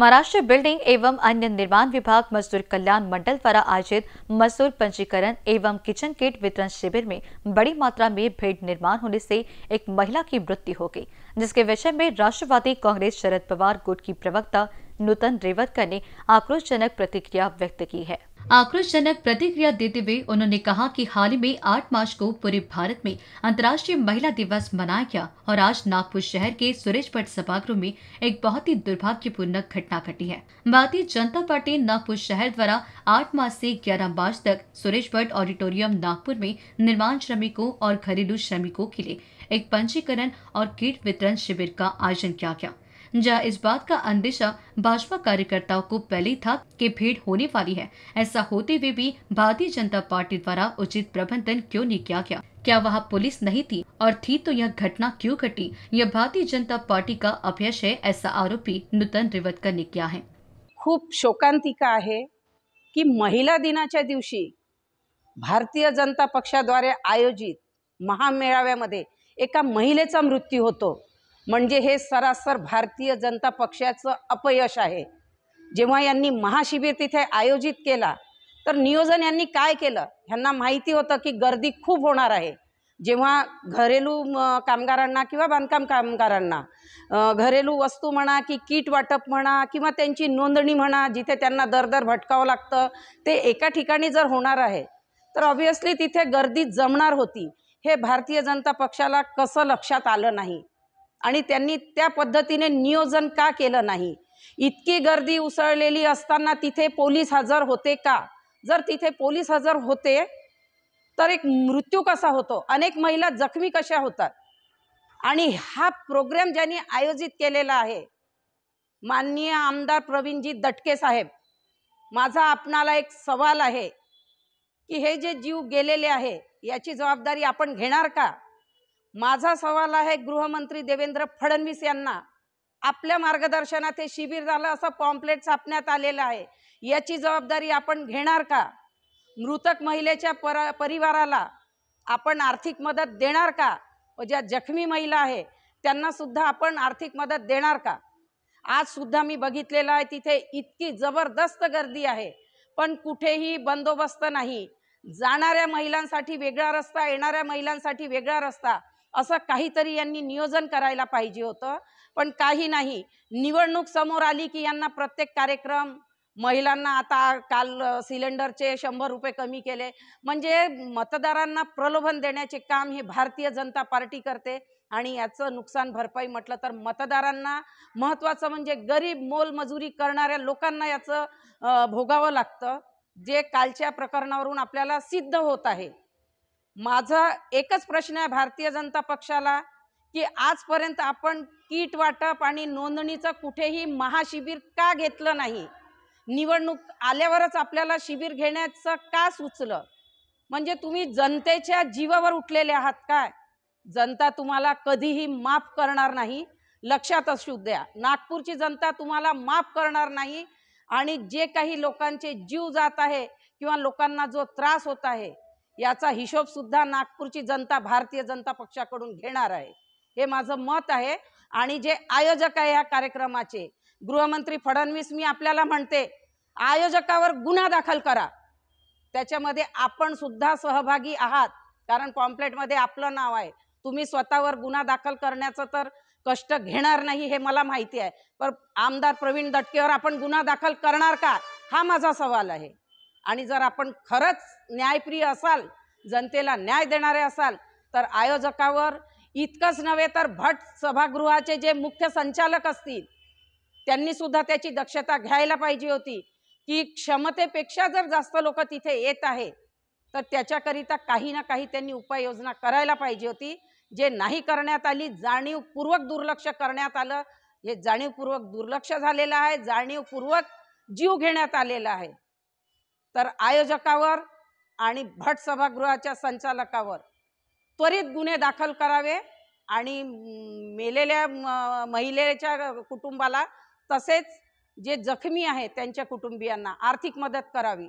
Maharashtra building एवं अन्य निर्माण विभाग मजदूर कल्याण मंडल द्वारा आयोजित मजदूर पंजीकरण एवं किचन किट वितरण शिविर में बड़ी मात्रा में भेड़ निर्माण होने से एक महिला की मृत्यु हो गई जिसके विषय में राष्ट्रवादी कांग्रेस शरद पवार गुट की प्रवक्ता नूतन रेवतकर ने आक्रोशजनक प्रतिक्रिया व्यक्त की है आक्रोशजनक प्रतिक्रिया देते हुए उन्होंने कहा कि हाल ही में 8 मार्च को पूरे भारत में अंतर्राष्ट्रीय महिला दिवस मनाया गया और आज नागपुर शहर के सुरेश भट्ट सभागृह में एक बहुत ही दुर्भाग्यपूर्ण घटना घटी है भारतीय जनता पार्टी नागपुर शहर द्वारा 8 मार्च से 11 मार्च तक सुरेश भट्ट ऑडिटोरियम नागपुर में निर्माण श्रमिकों और घरेलू श्रमिकों के लिए एक पंजीकरण और किट वितरण शिविर का आयोजन किया गया जहां इस बात का अंदेशा भाजपा कार्यकर्ताओं को पहले था कि भीड़ होने वाली है ऐसा होते हुए भी भारतीय जनता पार्टी द्वारा उचित प्रबंधन क्यों नहीं किया गया क्या वहाँ पुलिस नहीं थी और थी तो यह घटना क्यों घटी यह भारतीय जनता पार्टी का अभ्यास है ऐसा आरोपी नूतन रेवतकर ने किया है खूब शोकांतिका है की महिला दिनाच्या दिवशी भारतीय जनता पक्षाद्वारे आयोजित महामेळाव्यामध्ये एका महिलेचा मृत्यू होतो म्हणजे हे सरासर भारतीय जनता पक्षाचं अपयश आहे जेव्हा यांनी महाशिबिर तिथे आयोजित केला तर नियोजन यांनी काय केलं ह्यांना माहिती होतं की गर्दी खूप होणार आहे जेव्हा घरेलू कामगारांना किंवा बांधकाम कामगारांना घरेलू वस्तू म्हणा की किट वाटप म्हणा किंवा त्यांची नोंदणी म्हणा जिथे त्यांना दर दर भटकावं लागतं ते एका ठिकाणी जर होणार आहे तर ऑब्विसली तिथे गर्दी जमणार होती हे भारतीय जनता पक्षाला कसं लक्षात आलं नाही आणि त्यांनी त्या पद्धतीने नियोजन का केलं नाही इतकी गर्दी उसळलेली असताना तिथे पोलीस हजर होते का जर तिथे पोलीस हजर होते तर एक मृत्यू कसा होतो अनेक महिला जखमी कशा होतात आणि हा प्रोग्राम ज्यांनी आयोजित केलेला आहे माननीय आमदार प्रवीणजी दटके साहेब माझा आपणाला एक सवाल आहे की हे जे जीव गेलेले आहे याची जबाबदारी आपण घेणार का माझा सवाल आहे गृहमंत्री देवेंद्र फडणवीस यांना आपल्या मार्गदर्शनात हे शिबिर झालं असं पॉम्प्लेट छापण्यात आलेलं आहे याची जबाबदारी आपण घेणार का मृतक महिलेच्या पर परिवाराला आपण आर्थिक मदत देणार का व ज्या जखमी महिला आहे त्यांना सुद्धा आपण आर्थिक मदत देणार का आज सुद्धा मी बघितलेलं आहे तिथे इतकी जबरदस्त गर्दी आहे पण कुठेही बंदोबस्त नाही जाणाऱ्या महिलांसाठी वेगळा रस्ता येणाऱ्या महिलांसाठी वेगळा रस्ता असं काहीतरी यांनी नियोजन करायला पाहिजे होतं पण काही नाही निवडणूक समोर आली की यांना प्रत्येक कार्यक्रम महिलांना आता काल सिलेंडरचे शंभर रुपये कमी केले म्हणजे मतदारांना प्रलोभन देण्याचे काम हे भारतीय जनता पार्टी करते आणि याचं नुकसान भरपाई म्हटलं तर मतदारांना महत्त्वाचं म्हणजे गरीब मोलमजुरी करणाऱ्या लोकांना याचं भोगावं लागतं जे कालच्या प्रकरणावरून आपल्याला सिद्ध होत आहे माझा एकच प्रश्न आहे भारतीय जनता पक्षाला की आजपर्यंत आपण किट वाटप आणि नोंदणीचं कुठेही महाशिबिर का घेतलं नाही निवडणूक आल्यावरच आपल्याला शिबिर घेण्याचं का सुचलं म्हणजे तुम्ही जनतेच्या जीवावर उठलेले आहात काय जनता तुम्हाला कधीही माफ करणार नाही लक्षात असू द्या नागपूरची जनता तुम्हाला माफ करणार नाही आणि जे काही लोकांचे जीव जात आहे किंवा लोकांना जो त्रास होत आहे याचा हिशोब सुद्धा नागपूरची जनता भारतीय जनता पक्षाकडून घेणार आहे हे माझं मत आहे आणि जे आयोजक आहे या कार्यक्रमाचे गृहमंत्री फडणवीस मी आपल्याला म्हणते आयोजकावर गुन्हा दाखल करा त्याच्यामध्ये आपण सुद्धा सहभागी आहात कारण मध्ये आपलं नाव आहे तुम्ही स्वतःवर गुन्हा दाखल करण्याचं तर कष्ट घेणार नाही हे मला माहिती आहे पर आमदार प्रवीण दटकेवर आपण गुन्हा दाखल करणार का हा माझा सवाल आहे आणि जर आपण खरंच न्यायप्रिय असाल जनतेला न्याय देणारे असाल तर आयोजकावर इतकंच नव्हे तर भट सभागृहाचे जे मुख्य संचालक असतील त्यांनी सुद्धा त्याची दक्षता घ्यायला पाहिजे होती की क्षमतेपेक्षा जर जास्त लोक तिथे येत आहे तर त्याच्याकरिता काही ना काही त्यांनी उपाययोजना करायला पाहिजे होती जे नाही करण्यात आली जाणीवपूर्वक दुर्लक्ष करण्यात आलं हे जाणीवपूर्वक दुर्लक्ष झालेलं आहे जाणीवपूर्वक जीव घेण्यात आलेला आहे तर आयोजकावर आणि भट सभागृहाच्या संचालकावर त्वरित गुन्हे दाखल करावे आणि मेलेल्या महिलेच्या कुटुंबाला तसेच जे जखमी आहेत त्यांच्या कुटुंबियांना आर्थिक मदत करावी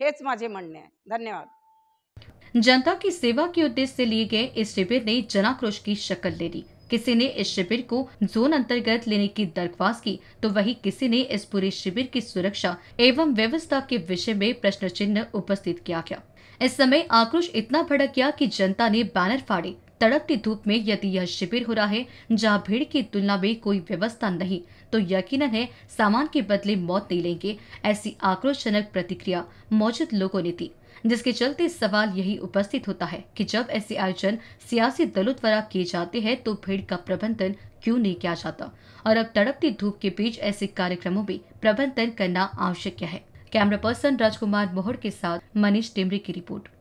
हेच माझे म्हणणे आहे धन्यवाद जनता की सेवा के उद्देश से लिए गए इस शिविर ने जनाक्रोश की शक्ल ले ली किसी ने इस शिविर को जोन अंतर्गत लेने की दरख्वास्त की तो वही किसी ने इस पूरे शिविर की सुरक्षा एवं व्यवस्था के विषय में प्रश्न चिन्ह उपस्थित किया गया इस समय आक्रोश इतना भड़क गया कि जनता ने बैनर फाड़े तड़पती धूप में यदि यह शिविर हो रहा है जहाँ भीड़ की तुलना में कोई व्यवस्था नहीं तो यकीनन है सामान के बदले मौत नहीं लेंगे ऐसी आक्रोशजनक प्रतिक्रिया मौजूद लोगों ने दी जिसके चलते सवाल यही उपस्थित होता है कि जब ऐसे आयोजन सियासी दलों द्वारा किए जाते हैं तो भीड़ का प्रबंधन क्यों नहीं किया जाता और अब तड़पती धूप के बीच ऐसे कार्यक्रमों में प्रबंधन करना आवश्यक है कैमरा पर्सन राजकुमार मोहर के साथ मनीष टिमरी की रिपोर्ट